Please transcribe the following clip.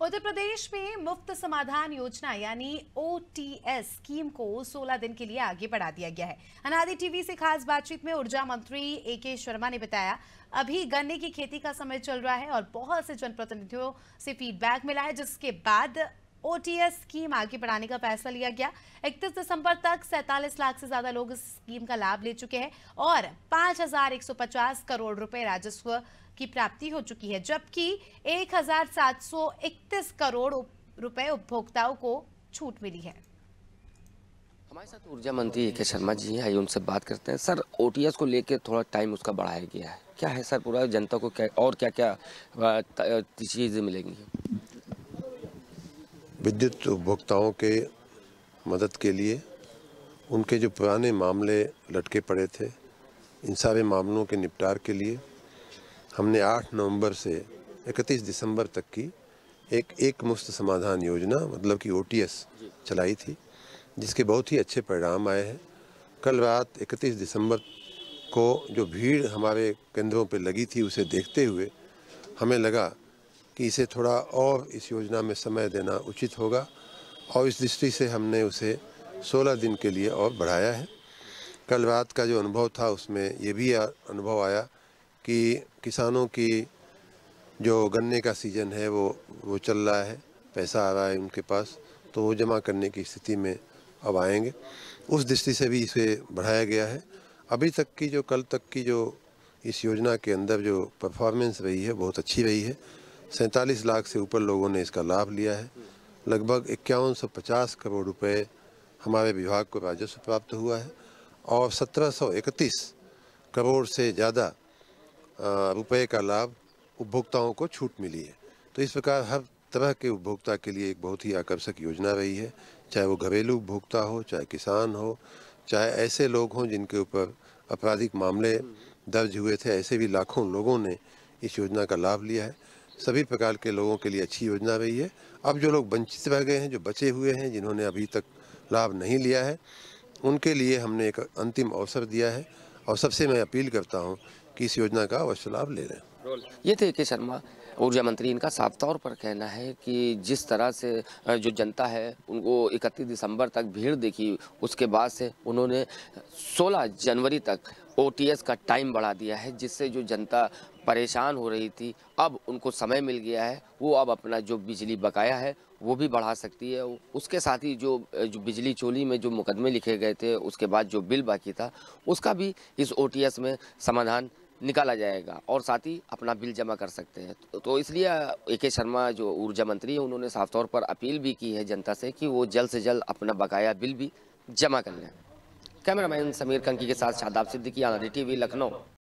उत्तर प्रदेश में मुफ्त समाधान योजना यानी ओटीएस स्कीम को 16 दिन के लिए आगे बढ़ा दिया गया है अनादि टीवी से खास बातचीत में ऊर्जा मंत्री ए के शर्मा ने बताया अभी गन्ने की खेती का समय चल रहा है और बहुत से जनप्रतिनिधियों से फीडबैक मिला है जिसके बाद ओटीएस स्कीम आगे बढ़ाने का फैसला लिया गया 31 दिसंबर तक सैंतालीस लाख से ज्यादा लोग इस स्कीम का लाभ ले चुके हैं और 5,150 करोड़ रुपए राजस्व की प्राप्ति हो चुकी है जबकि 1,731 करोड़ रुपए उपभोक्ताओं को छूट मिली है हमारे साथ ऊर्जा मंत्री ए के शर्मा जी हैं आइए उनसे बात करते हैं सर ओटीएस को लेकर थोड़ा टाइम उसका बढ़ाया गया है क्या है सर पूरा जनता को क्या और क्या क्या चीज़ें मिलेंगी विद्युत उपभोक्ताओं के मदद के लिए उनके जो पुराने मामले लटके पड़े थे इन सारे मामलों के निपटार के लिए हमने 8 नवंबर से 31 दिसंबर तक की एक एक मुफ्त समाधान योजना मतलब कि ओ चलाई थी जिसके बहुत ही अच्छे परिणाम आए हैं कल रात 31 दिसंबर को जो भीड़ हमारे केंद्रों पर लगी थी उसे देखते हुए हमें लगा कि इसे थोड़ा और इस योजना में समय देना उचित होगा और इस दृष्टि से हमने उसे 16 दिन के लिए और बढ़ाया है कल रात का जो अनुभव था उसमें ये भी अनुभव आया कि किसानों की जो गन्ने का सीज़न है वो वो चल रहा है पैसा आ रहा है उनके पास तो वो जमा करने की स्थिति में अब आएंगे उस दृष्टि से भी इसे बढ़ाया गया है अभी तक की जो कल तक की जो इस योजना के अंदर जो परफॉर्मेंस रही है बहुत अच्छी रही है सैंतालीस लाख से ऊपर लोगों ने इसका लाभ लिया है लगभग इक्यावन सौ पचास करोड़ रुपए हमारे विभाग को राजस्व प्राप्त हुआ है और सत्रह सौ इकतीस करोड़ से ज़्यादा रुपए का लाभ उपभोक्ताओं को छूट मिली है तो इस प्रकार हर तरह के उपभोक्ता के लिए एक बहुत ही आकर्षक योजना रही है चाहे वो घरेलू उपभोक्ता हो चाहे किसान हो चाहे ऐसे लोग हों जिनके ऊपर आपराधिक मामले दर्ज हुए थे ऐसे भी लाखों लोगों ने इस योजना का लाभ लिया है सभी प्रकार के लोगों के लिए अच्छी योजना रही है अब जो लोग वंचित रह गए हैं जो बचे हुए हैं जिन्होंने अभी तक लाभ नहीं लिया है उनके लिए हमने एक अंतिम अवसर दिया है और सबसे मैं अपील करता हूँ कि इस योजना का अवश्य लाभ ले लें ये थे के शर्मा ऊर्जा मंत्री इनका साफ तौर पर कहना है कि जिस तरह से जो जनता है उनको 31 दिसंबर तक भीड़ देखी उसके बाद से उन्होंने 16 जनवरी तक ओ का टाइम बढ़ा दिया है जिससे जो जनता परेशान हो रही थी अब उनको समय मिल गया है वो अब अपना जो बिजली बकाया है वो भी बढ़ा सकती है उसके साथ ही जो जो बिजली चोली में जो मुकदमे लिखे गए थे उसके बाद जो बिल बाकी था उसका भी इस ओ में समाधान निकाला जाएगा और साथ ही अपना बिल जमा कर सकते हैं तो, तो इसलिए ए के शर्मा जो ऊर्जा मंत्री हैं उन्होंने साफ तौर पर अपील भी की है जनता से कि वो जल्द से जल्द अपना बकाया बिल भी जमा कर लें कैमरामैन समीर कंकी के साथ शादाब सिद्दीकी आनंदी टी लखनऊ